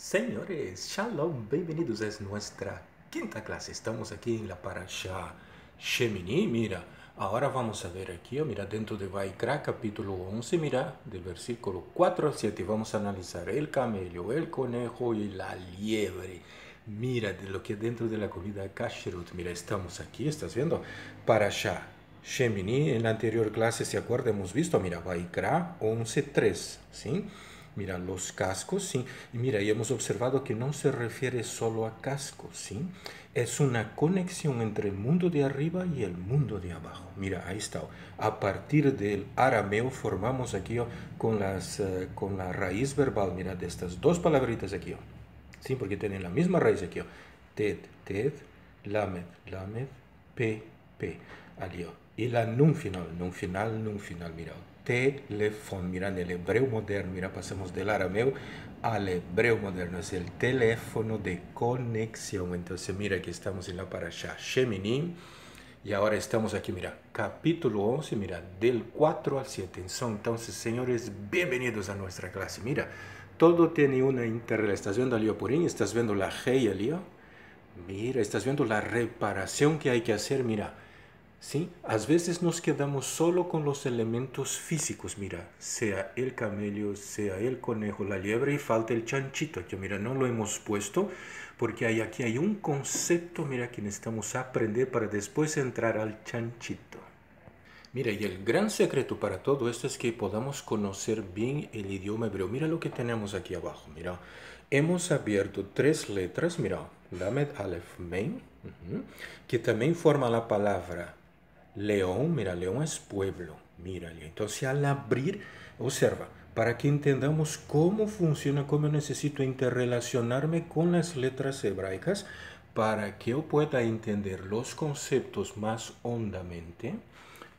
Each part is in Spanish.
Señores, shalom, bienvenidos. a nuestra quinta clase. Estamos aquí en la parasha Shemini. Mira, ahora vamos a ver aquí, oh, mira, dentro de Vaikra, capítulo 11, mira, del versículo 4 al 7, vamos a analizar el camello, el conejo y la liebre. Mira, de lo que dentro de la comida kasherut, mira, estamos aquí, estás viendo, parasha Shemini. En la anterior clase, si acuerda, hemos visto, mira, Vaikra 11.3, ¿sí? Mira, los cascos, sí. Y mira, y hemos observado que no se refiere solo a cascos, sí. Es una conexión entre el mundo de arriba y el mundo de abajo. Mira, ahí está. A partir del arameo formamos aquí oh, con, las, eh, con la raíz verbal, mira, de estas dos palabritas aquí. Oh. Sí, porque tienen la misma raíz aquí. Ted, oh. ted, lamed, lamed, pe, pe. Y la nun final, nun final, nun final, mira teléfono. Mira, en el hebreo moderno, mira, pasamos del arameo al hebreo moderno. Es el teléfono de conexión. Entonces, mira, que estamos en la parasha Shemini. Y ahora estamos aquí, mira, capítulo 11, mira, del 4 al 7. Entonces, señores, bienvenidos a nuestra clase. Mira, todo tiene una interrelación. Estás viendo a Purín, estás viendo la rey lío? Mira, estás viendo la reparación que hay que hacer, mira ¿Sí? A veces nos quedamos solo con los elementos físicos, mira, sea el camello, sea el conejo, la liebre y falta el chanchito, que mira, no lo hemos puesto porque hay, aquí hay un concepto, mira, que necesitamos aprender para después entrar al chanchito. Mira, y el gran secreto para todo esto es que podamos conocer bien el idioma hebreo. Mira lo que tenemos aquí abajo, mira. Hemos abierto tres letras, mira, Lamed Aleph Mein, que también forma la palabra León, mira, León es pueblo, mira, entonces al abrir, observa, para que entendamos cómo funciona, cómo necesito interrelacionarme con las letras hebraicas, para que yo pueda entender los conceptos más hondamente,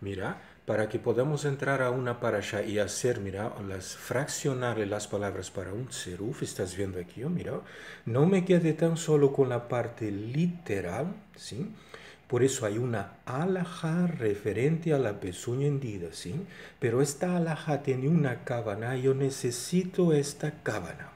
mira, para que podamos entrar a una parasha y hacer, mira, las, fraccionar las palabras para un seruf, estás viendo aquí, oh, mira, no me quede tan solo con la parte literal, ¿sí? Por eso hay una alhaja referente a la pezuña hendida, ¿sí? Pero esta alhaja tiene una y yo necesito esta cabana.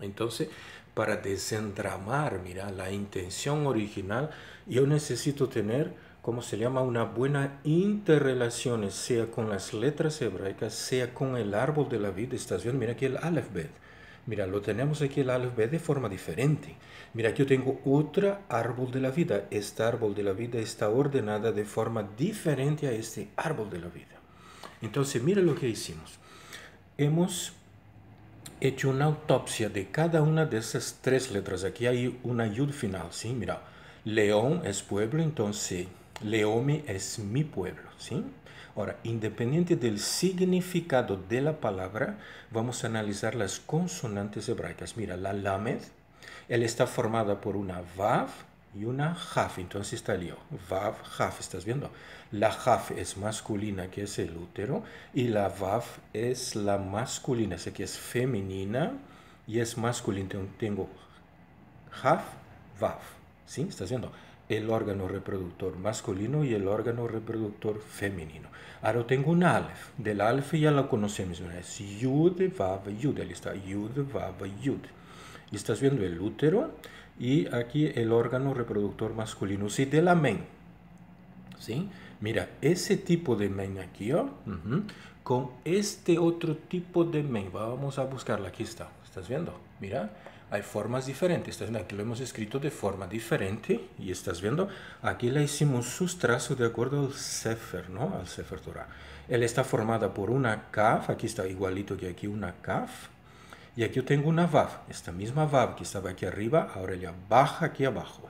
Entonces, para desentramar, mira, la intención original, yo necesito tener, ¿cómo se llama, una buena interrelación, sea con las letras hebraicas, sea con el árbol de la vida, estación, mira aquí el alfabeto. Mira, lo tenemos aquí el alef de forma diferente. Mira, aquí yo tengo otro árbol de la vida. Este árbol de la vida está ordenada de forma diferente a este árbol de la vida. Entonces, mira lo que hicimos. Hemos hecho una autopsia de cada una de esas tres letras. Aquí hay una yud final, ¿sí? Mira, león es pueblo, entonces Leome es mi pueblo, ¿sí? Ahora, independiente del significado de la palabra, vamos a analizar las consonantes hebraicas. Mira, la lamed, él está formada por una vav y una haf. Entonces está lío. Vav, haf. ¿estás viendo? La jaf es masculina, que es el útero, y la vav es la masculina, sé que es femenina y es masculina. Entonces tengo haf, vav. ¿Sí? ¿Estás viendo? el órgano reproductor masculino y el órgano reproductor femenino. Ahora tengo un alef. Del alef ya lo conocemos. Es yud, vav, yud. Ahí está yud, vav, yud. Y estás viendo el útero y aquí el órgano reproductor masculino. Sí, de la men. ¿Sí? Mira, ese tipo de men aquí, ¿oh? con este otro tipo de men. Vamos a buscarla. Aquí está. ¿Estás viendo? Mira hay formas diferentes. Aquí lo hemos escrito de forma diferente y estás viendo, aquí le hicimos sus trazos de acuerdo al Sefer, ¿no? Al Sefer Torah. Él está formada por una Kaf, aquí está igualito que aquí una Kaf, y aquí yo tengo una Vav, esta misma Vav que estaba aquí arriba, ahora ella baja aquí abajo,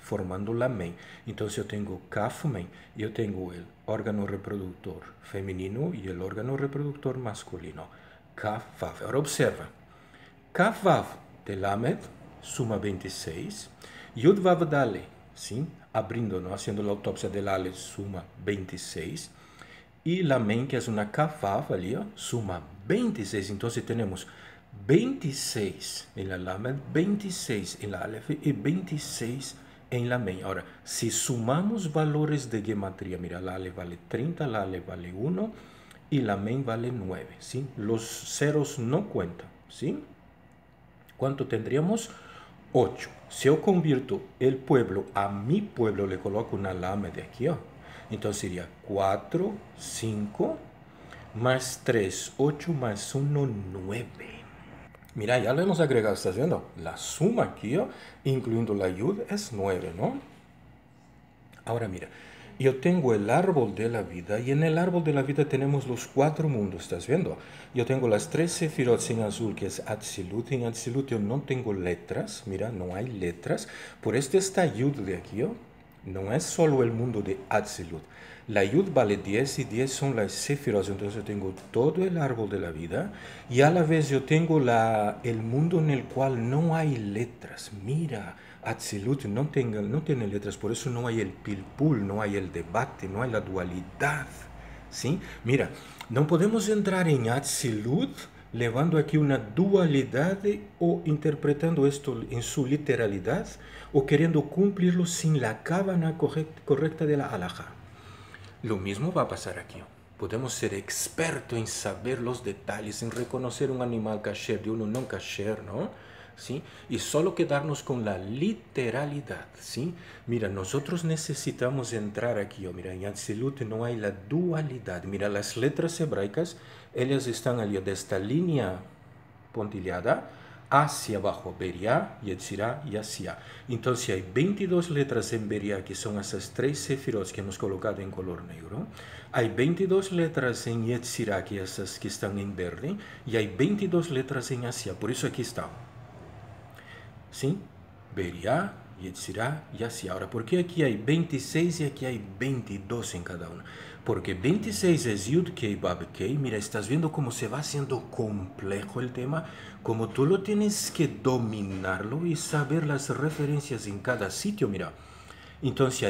formando la Men. Entonces yo tengo Kaf Men, yo tengo el órgano reproductor femenino y el órgano reproductor masculino. Kaf Vav. Ahora observa. Kaf Vav Lamed, Suma 26, Yud ¿sí? Abriendo, ¿no? haciendo la autopsia del Ale, Suma 26, y la que es una kafaf ali, Suma 26, entonces tenemos 26 en la Lamed, 26 en la Alef, y 26 en la men. Ahora, si sumamos valores de gematría, mira, la Ale vale 30, la Ale vale 1 y la men vale 9, ¿sí? Los ceros no cuentan, ¿sí? ¿Cuánto tendríamos? 8. Si yo convierto el pueblo a mi pueblo, le coloco una lama de aquí, entonces sería 4, 5, más 3, 8 más 1, 9. Mira, ya lo hemos agregado, Está haciendo La suma aquí, incluyendo la ayuda, es 9, ¿no? Ahora mira, yo tengo el árbol de la vida y en el árbol de la vida tenemos los cuatro mundos, ¿estás viendo? Yo tengo las tres sefirot en azul, que es Atzilut. En yo no tengo letras, mira, no hay letras. Por este está Yud de aquí, no es solo el mundo de Atzilut. La Yud vale 10 y 10 son las sefirot, entonces yo tengo todo el árbol de la vida y a la vez yo tengo el mundo en el cual no hay letras, mira absoluto, no, no tiene letras, por eso no hay el pilpul, no hay el debate, no hay la dualidad. ¿sí? Mira, no podemos entrar en absoluto levando aquí una dualidad o interpretando esto en su literalidad o queriendo cumplirlo sin la cábana correcta de la alhaja. Lo mismo va a pasar aquí. Podemos ser expertos en saber los detalles, en reconocer un animal kasher de uno no kasher, ¿no? ¿sí? Y solo quedarnos con la literalidad, ¿sí? Mira, nosotros necesitamos entrar aquí, oh, mira, en absoluto no hay la dualidad. Mira, las letras hebraicas, ellas están allí de esta línea puntillada hacia abajo, Beria, Yetzirah y Asia. Entonces hay 22 letras en Beria, que son esas tres sefirot que hemos colocado en color negro. Hay 22 letras en Yetzirá, que esas que están en verde. Y hay 22 letras en Asia. Por eso aquí estamos. Sim, Beriá, Yetzirá e Asiaura. Por que aqui há 26 e aqui há 22 em cada uma? Porque 26 é Ziud, Kei Bab Kei. Mira, estás vendo como se vai sendo complejo o tema? Como tu lo tienes que dominarlo e saber as referências em cada sítio, mira. Entonces,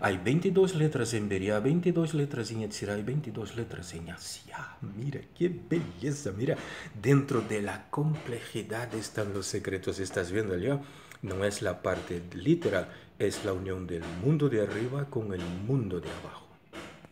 Hay 22 letras en Beria, 22 letras en Yetzirah hay 22 letras en Asia. Mira, qué belleza, mira. Dentro de la complejidad están los secretos. ¿Estás viendo No es la parte literal, es la unión del mundo de arriba con el mundo de abajo.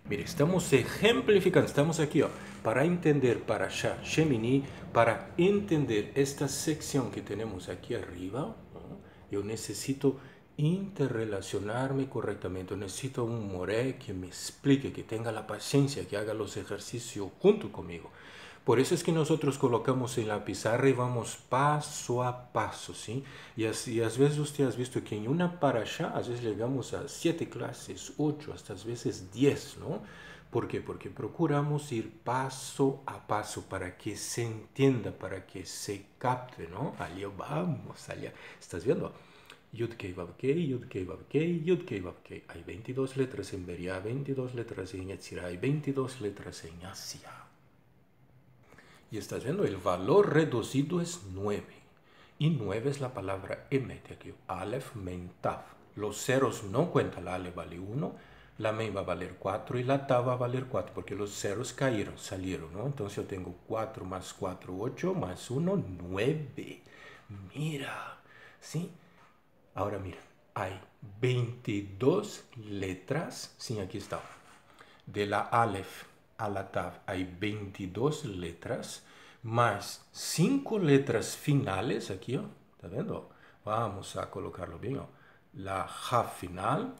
Mire, estamos ejemplificando, estamos aquí oh, para entender para Gemini, para entender esta sección que tenemos aquí arriba, oh, yo necesito interrelacionarme correctamente, necesito un more que me explique, que tenga la paciencia, que haga los ejercicios junto conmigo. Por eso es que nosotros colocamos en la pizarra y vamos paso a paso, ¿sí? Y, así, a veces usted ha visto que en una para allá, a veces llegamos a siete clases, ocho, hasta a veces diez, ¿no? ¿Por qué? Porque procuramos ir paso a paso para que se entienda, para que se capte, ¿no? Allá vamos, allá. ¿Estás viendo? Yud Kei Vav Kei, Yud Kei Vav Kei, Yud Kei Vav Kei. Hay 22 letras en Beria, 22 letras en Yetzirah, hay 22 letras en Asia. Y estás viendo, el valor reducido es 9. Y 9 es la palabra emet aquí. Aleph mentaf. Los ceros no cuentan. La ale vale 1, la men va a valer 4 y la ta va a valer 4 porque los ceros cayeron, salieron, ¿no? Entonces yo tengo 4 más 4, 8 más 1, 9. Mira, ¿sí? Ahora mira, hay 22 letras, sí, aquí está, de la Aleph la tab hay 22 letras, más 5 letras finales aquí, ¿está viendo? Vamos a colocarlo bien. La ja final.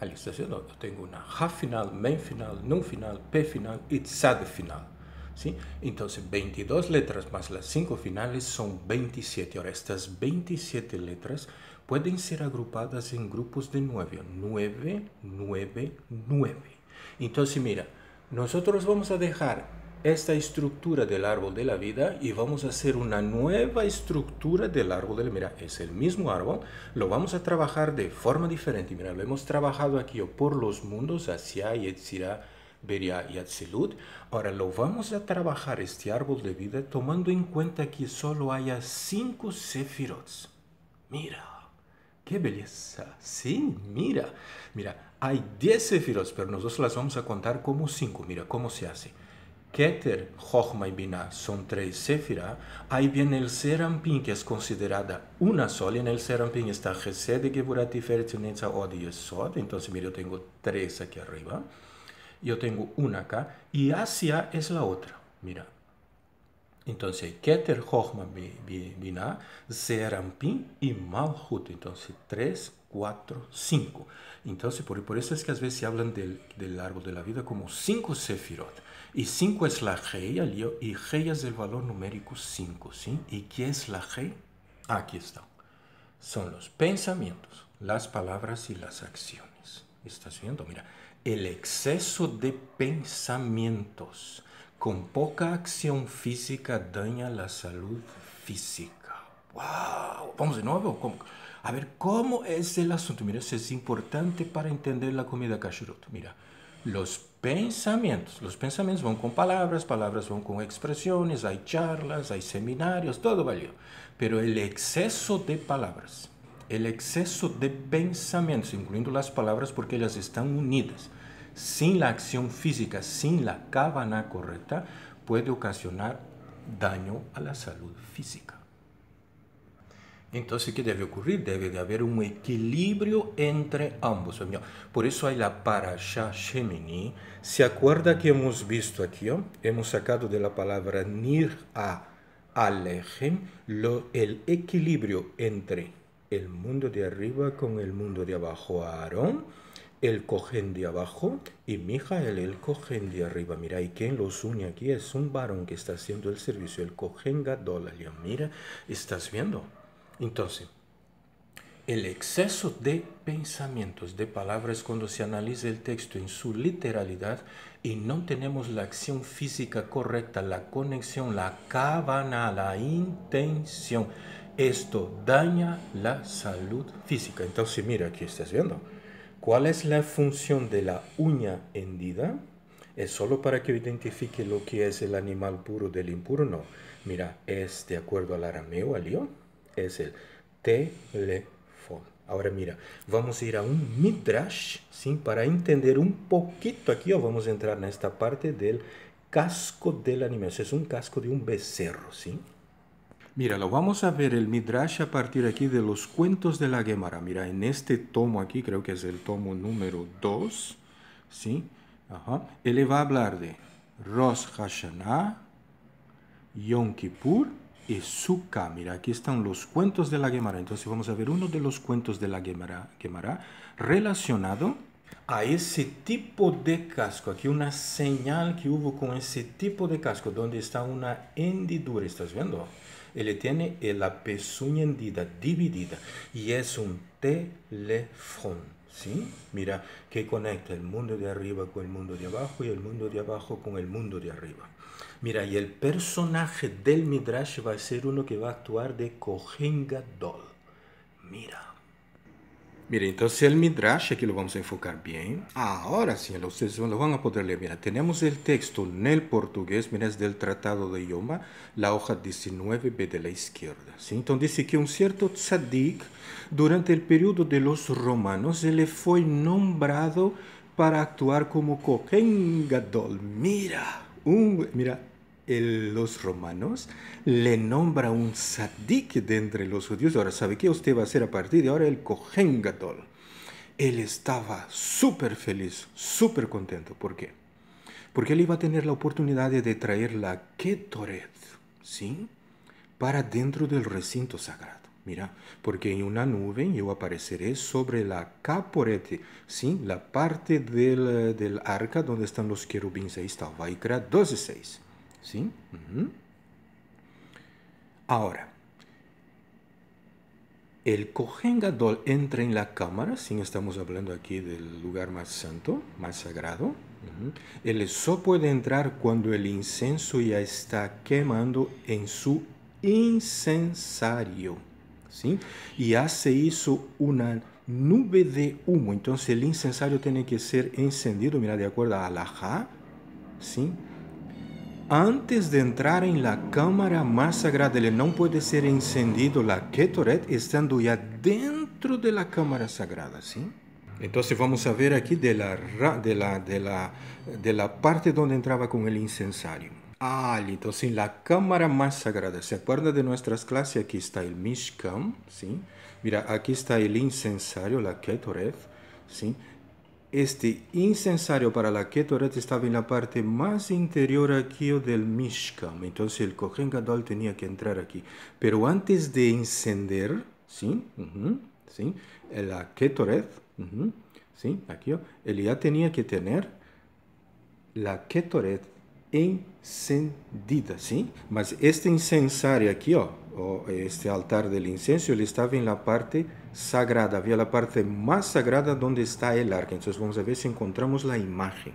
Ahí está haciendo. Tengo una ja final, main final, nun final, p final y sad final. ¿Sí? Entonces 22 letras más las 5 finales son 27. Ahora estas 27 letras pueden ser agrupadas en grupos de 9. 9, 9, 9. Entonces mira, nosotros vamos a dejar esta estructura del árbol de la vida y vamos a hacer una nueva estructura del árbol de la mira es el mismo árbol lo vamos a trabajar de forma diferente mira lo hemos trabajado aquí por los mundos hacia Yetzirah Beria y Atzilut. Ahora lo vamos a trabajar este árbol de vida tomando en cuenta que solo haya cinco sefirots. Mira, qué belleza. Sí, mira, mira, hay 10 sefirot, pero nosotros las vamos a contar como 5. Mira cómo se hace. Keter, Jochma y Binah son tres sefirah. Ahí viene el serampín, que es considerada una sola. Y en el serampín está Gesed, Geburat, Tiferet, Odi y Sod. Entonces, mira, yo tengo tres aquí arriba. Yo tengo una acá. Y Asia es la otra. Mira. Entonces, Keter, Jochma, Binah, serampín y Malhut. Entonces, tres cuatro, cinco. Entonces, por, por eso es que a veces se hablan del, del, árbol de la vida como cinco sefirot. Y cinco es la G, y G es el valor numérico 5, ¿sí? ¿Y qué es la G? Aquí está. Son los pensamientos, las palabras y las acciones. ¿Estás viendo? Mira, el exceso de pensamientos con poca acción física daña la salud física. ¡Wow! Vamos de nuevo. ¿Cómo? A ver, ¿cómo es el asunto? Mira, eso es importante para entender la comida kashrut. Mira, los pensamientos, los pensamientos van con palabras, palabras van con expresiones, hay charlas, hay seminarios, todo valió. Pero el exceso de palabras, el exceso de pensamientos, incluyendo las palabras porque ellas están unidas, sin la acción física, sin la cabana correcta, puede ocasionar daño a la salud física. Entonces, ¿qué debe ocurrir? Debe de haber un equilibrio entre ambos. Por eso hay la parasha Shemini. ¿Se acuerda que hemos visto aquí? Hemos sacado de la palabra nir a alejem lo, el equilibrio entre el mundo de arriba con el mundo de abajo. Aarón, el cogen de abajo, y Mijael, el cogen de arriba. Mira, y quien los une aquí es un varón que está haciendo el servicio, el cogen Gadol. Mira, ¿estás viendo? Entonces, el exceso de pensamientos, de palabras, cuando se analiza el texto en su literalidad y no tenemos la acción física correcta, la conexión, la cabana, la intención, esto daña la salud física. Entonces, mira, aquí estás viendo. ¿Cuál es la función de la uña hendida? Es solo para que identifique lo que es el animal puro del impuro, no. Mira, es de acuerdo al arameo, al lío es el teléfono. Ahora mira, vamos a ir a un midrash, ¿sí? Para entender un poquito aquí, o vamos a entrar en esta parte del casco del animal. Eso es un casco de un becerro, ¿sí? Mira, lo vamos a ver el Midrash a partir aquí de los cuentos de la Gemara. Mira, en este tomo aquí, creo que es el tomo número 2, ¿sí? Ajá. Él va a hablar de Rosh Hashanah, Yom Kippur y su cámara aquí están los cuentos de la Gemara. Entonces vamos a ver uno de los cuentos de la Gemara, relacionado a ese tipo de casco. Aquí una señal que hubo con ese tipo de casco, donde está una hendidura. ¿Estás viendo? Él tiene la pezuña hendida, dividida, y es un teléfono. ¿Sí? Mira, que conecta el mundo de arriba con el mundo de abajo y el mundo de abajo con el mundo de arriba. Mira, y el personaje del Midrash va a ser uno que va a actuar de Kohen Dol. Mira. Miren, entonces el Midrash, aquí lo vamos a enfocar bien. Ahora sí, ustedes lo van a poder leer. Mira, tenemos el texto en el portugués, mira, es del Tratado de Yoma, la hoja 19b de la izquierda. ¿sí? Entonces dice que un cierto tzadik, durante el periodo de los romanos, se le fue nombrado para actuar como Cohen Gadol. Mira, un, mira, el, los romanos le nombra un sadique de entre los judíos. Ahora, ¿sabe qué usted va a hacer a partir de ahora? El cohengatol. Él estaba súper feliz, súper contento. ¿Por qué? Porque él iba a tener la oportunidad de traer la Ketoret, ¿sí? Para dentro del recinto sagrado. Mira, porque en una nube yo apareceré sobre la caporete, ¿sí? La parte del, eh, del arca donde están los querubines. Ahí está, Vaikra 12.6. Ahora, el Kohen Gadol entra en la cámara, si estamos hablando aquí del lugar más santo, más sagrado. el eso puede entrar cuando el incenso ya está quemando en su incensario. ¿sí? Y ya se hizo una nube de humo. Entonces el incensario tiene que ser encendido, mira, de acuerdo a la ¿sí? Antes de entrar en la cámara más sagrada, el no puede ser encendido la Ketoret estando ya dentro de la cámara sagrada, ¿sí? Entonces vamos a ver aquí de la, de la, de la, de la parte donde entraba con el incensario. Ah, entonces en la cámara más sagrada, ¿se acuerda de nuestras clases? Aquí está el Mishkam, ¿sí? Mira, aquí está el incensario, la Ketoret, ¿sí? Este incensario para la Ketoret estaba en la parte más interior aquí del Mishkam. Entonces el Kohen Gadol tenía que entrar aquí. Pero antes de encender, ¿sí? ¿sí? La Ketoret, ¿sí? Aquí, él ya tenía que tener la Ketoret encendida, ¿sí? más este incensario aquí, oh, o este altar del incenso, él estaba en la parte sagrada, había la parte más sagrada donde está el arca. Entonces vamos a ver si encontramos la imagen.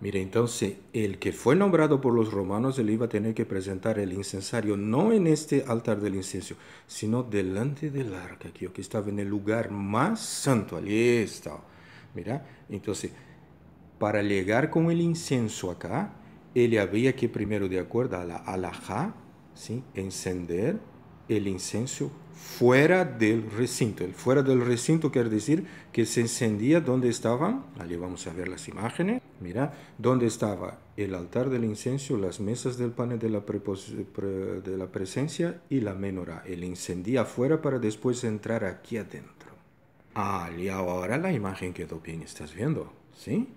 Mira, entonces el que fue nombrado por los romanos, él iba a tener que presentar el incensario, no en este altar del incenso, sino delante del arca, que estaba en el lugar más santo. Allí está. Mira, entonces, para llegar con el incenso acá, él había que primero, de acuerdo a la alajá, ¿sí? encender el incenso fuera del recinto. El fuera del recinto quiere decir que se encendía donde estaban, allí vamos a ver las imágenes, mira, donde estaba el altar del incenso, las mesas del panel de la, de la presencia y la menorá. el encendía fuera para después entrar aquí adentro. Ah, y ahora la imagen quedó bien, estás viendo, ¿sí?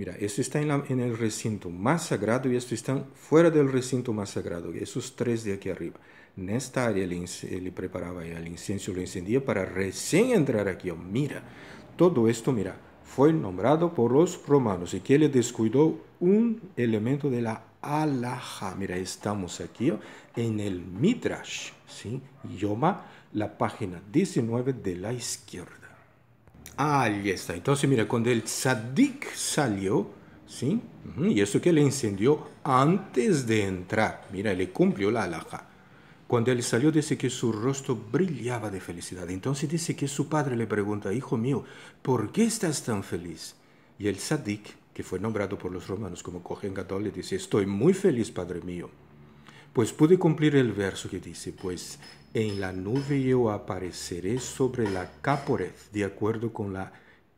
Mira, esto está en, el recinto más sagrado y esto está fuera del recinto más sagrado, esos tres de aquí arriba. En esta área él, preparaba el incienso, lo encendía para recién entrar aquí. Oh, mira, todo esto, mira, fue nombrado por los romanos y que le descuidó un elemento de la alhaja. Mira, estamos aquí oh, en el Midrash, ¿sí? Yoma, la página 19 de la izquierda. Ahí está. Entonces, mira, cuando el sadik salió, ¿sí? Y eso que le incendió antes de entrar. Mira, le cumplió la alhaja. Cuando él salió, dice que su rostro brillaba de felicidad. Entonces dice que su padre le pregunta, hijo mío, ¿por qué estás tan feliz? Y el sadik que fue nombrado por los romanos como Cohen Gadol, le dice, estoy muy feliz, padre mío. Pues pude cumplir el verso que dice, pues en la nube yo apareceré sobre la caporez, de acuerdo con la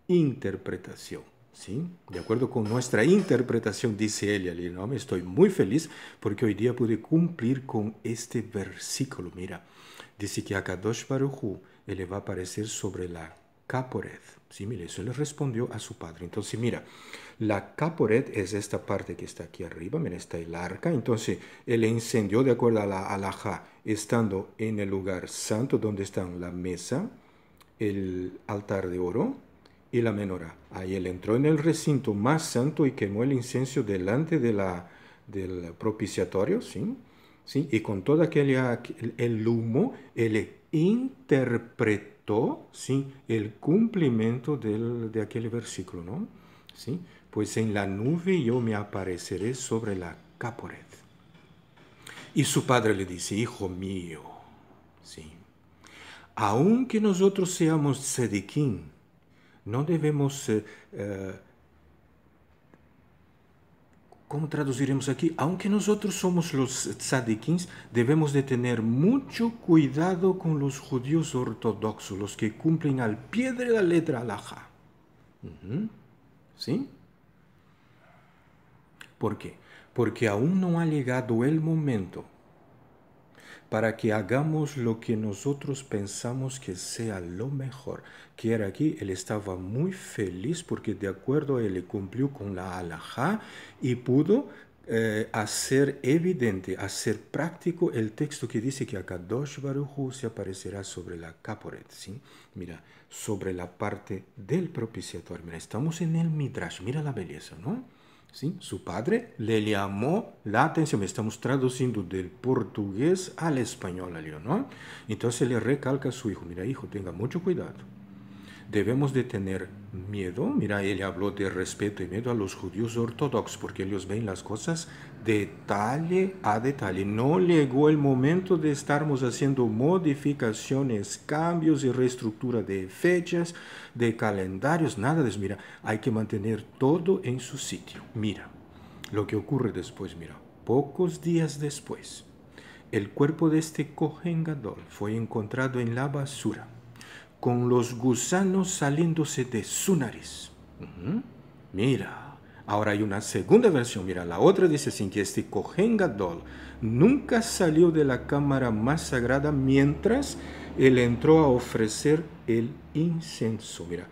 interpretación. ¿Sí? De acuerdo con nuestra interpretación, dice él y ¿no? estoy muy feliz porque hoy día pude cumplir con este versículo. Mira, dice que a Kadosh Baruj Hu, él va a aparecer sobre la caporet. Sí, mire, eso le respondió a su padre. Entonces, mira, la caporet es esta parte que está aquí arriba, mira, está el arca. Entonces, él incendió de acuerdo a la alhaja, estando en el lugar santo donde están la mesa, el altar de oro y la menorá. Ahí él entró en el recinto más santo y quemó el incenso delante de la, del propiciatorio, ¿sí? ¿sí? Y con todo aquel el humo, él interpretó sin ¿sí? el cumplimiento del, de aquel versículo, ¿no? ¿Sí? Pues en la nube yo me apareceré sobre la Caporet. Y su padre le dice, hijo mío, ¿sí? aunque nosotros seamos sediquín, no debemos eh, ¿Cómo traduciremos aquí? Aunque nosotros somos los tzadikins, debemos de tener mucho cuidado con los judíos ortodoxos, los que cumplen al pie de la letra alaja. ¿Sí? ¿Por qué? Porque aún no ha llegado el momento para que hagamos lo que nosotros pensamos que sea lo mejor. Que era aquí, él estaba muy feliz porque de acuerdo él cumplió con la alajá y pudo eh, hacer evidente, hacer práctico el texto que dice que Akadosh Baruj se aparecerá sobre la caporet, ¿sí? Mira, sobre la parte del propiciatorio. Mira, estamos en el Midrash, mira la belleza, ¿no? Su padre le llamó la atención. Estamos traduciendo del portugués al español a Leonor. Entonces le recalca a su hijo, mira hijo, tenga mucho cuidado debemos de tener miedo. Mira, él habló de respeto y miedo a los judíos ortodoxos porque ellos ven las cosas detalle a detalle. No llegó el momento de estarmos haciendo modificaciones, cambios y reestructura de fechas, de calendarios, nada de eso. Mira, hay que mantener todo en su sitio. Mira, lo que ocurre después, mira, pocos días después, el cuerpo de este cojengador fue encontrado en la basura con los gusanos saliéndose de su nariz. Mira, ahora hay una segunda versión. Mira, la otra dice sin que este Kohen Gadol nunca salió de la cámara más sagrada mientras él entró a ofrecer el incenso. Mira,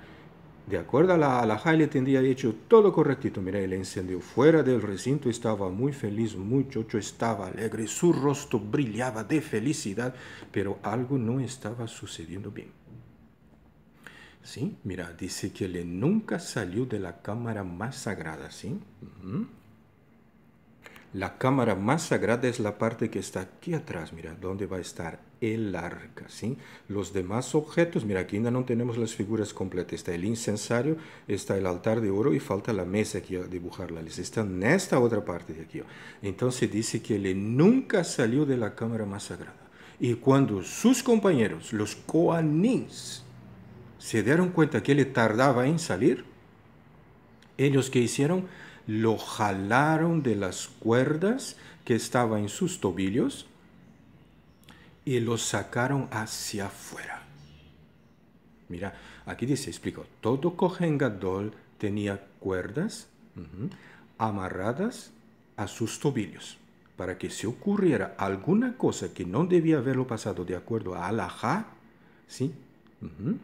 de acuerdo a la la tendría hecho todo correctito. Mira, él encendió fuera del recinto, estaba muy feliz, muchacho estaba alegre, su rostro brillaba de felicidad, pero algo no estaba sucediendo bien. ¿sí? Mira, dice que él nunca salió de la cámara más sagrada, ¿sí? La cámara más sagrada es la parte que está aquí atrás, mira, donde va a estar el arca, ¿sí? Los demás objetos, mira, aquí ainda no tenemos las figuras completas. Está el incensario, está el altar de oro y falta la mesa que a dibujarla. Les en esta otra parte de aquí. Entonces dice que él nunca salió de la cámara más sagrada. Y cuando sus compañeros, los coanís, se dieron cuenta que él tardaba en salir, ellos que hicieron, lo jalaron de las cuerdas que estaba en sus tobillos y lo sacaron hacia afuera. Mira, aquí dice, explico, todo Kohen tenía cuerdas amarradas a sus tobillos para que si ocurriera alguna cosa que no debía haberlo pasado de acuerdo a Alajá, ¿sí?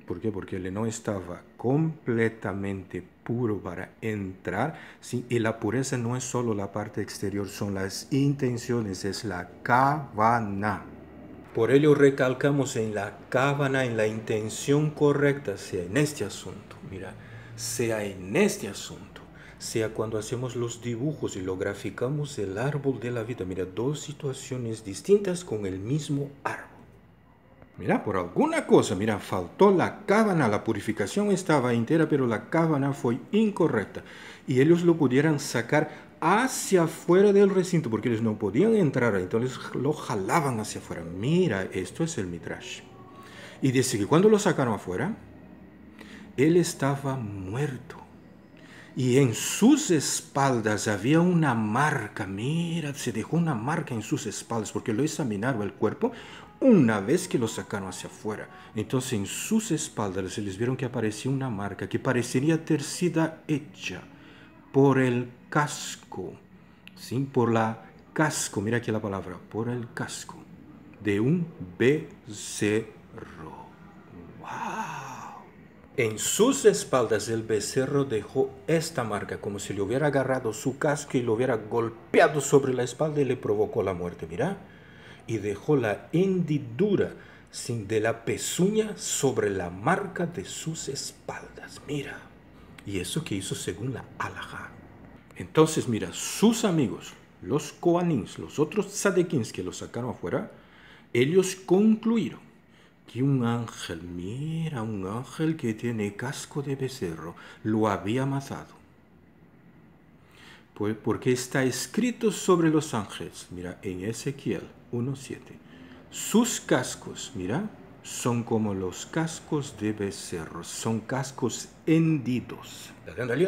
¿Por qué? Porque él no estaba completamente puro para entrar. ¿sí? Y la pureza no es solo la parte exterior, son las intenciones, es la cabana. Por ello recalcamos en la cabana, en la intención correcta, sea en este asunto, mira, sea en este asunto, sea cuando hacemos los dibujos y lo graficamos el árbol de la vida, mira, dos situaciones distintas con el mismo árbol. Mira, por alguna cosa, mira, faltó la cábana, la purificación estaba entera, pero la cábana fue incorrecta. Y ellos lo pudieran sacar hacia afuera del recinto, porque ellos no podían entrar, entonces lo jalaban hacia afuera. Mira, esto es el mitrash. Y dice que cuando lo sacaron afuera, él estaba muerto. Y en sus espaldas había una marca, mira, se dejó una marca en sus espaldas, porque lo examinaron el cuerpo, una vez que lo sacaron hacia afuera, entonces en sus espaldas se les vieron que aparecía una marca que parecería tercida sido hecha por el casco, ¿sí? por la casco, mira aquí la palabra, por el casco de un becerro. ¡Wow! En sus espaldas el becerro dejó esta marca, como si le hubiera agarrado su casco y lo hubiera golpeado sobre la espalda y le provocó la muerte, mira y dejó la hendidura sin de la pezuña sobre la marca de sus espaldas. Mira, y eso que hizo según la alhaja. Entonces, mira, sus amigos, los coanins, los otros sadequins que lo sacaron afuera, ellos concluyeron que un ángel, mira, un ángel que tiene casco de becerro, lo había matado. Pues porque está escrito sobre los ángeles, mira, en Ezequiel 1.7. Sus cascos, mira, son como los cascos de becerro. son cascos hendidos.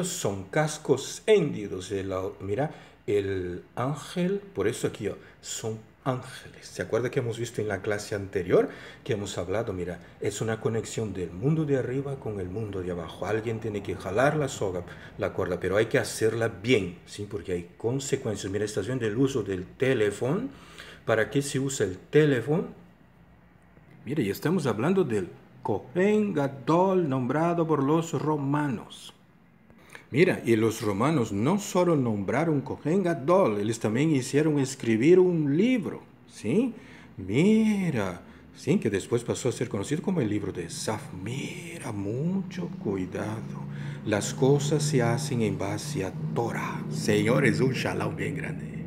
Son cascos hendidos. mira, el ángel, por eso aquí son ángeles. ¿Se acuerda que hemos visto en la clase anterior que hemos hablado? Mira, es una conexión del mundo de arriba con el mundo de abajo. Alguien tiene que jalar la soga, la cuerda, pero hay que hacerla bien, ¿sí? Porque hay consecuencias. Mira, estás viendo el uso del teléfono para qué se usa el teléfono. Mira, y estamos hablando del Kohen Gadol nombrado por los romanos. Mira, y los romanos no solo nombraron Kohen Gadol, ellos también hicieron escribir un libro, ¿sí? Mira, ¿sí? Que después pasó a ser conocido como el libro de Saf. Mira, mucho cuidado. Las cosas se hacen en base a Torah. Señores, un shalom bien grande.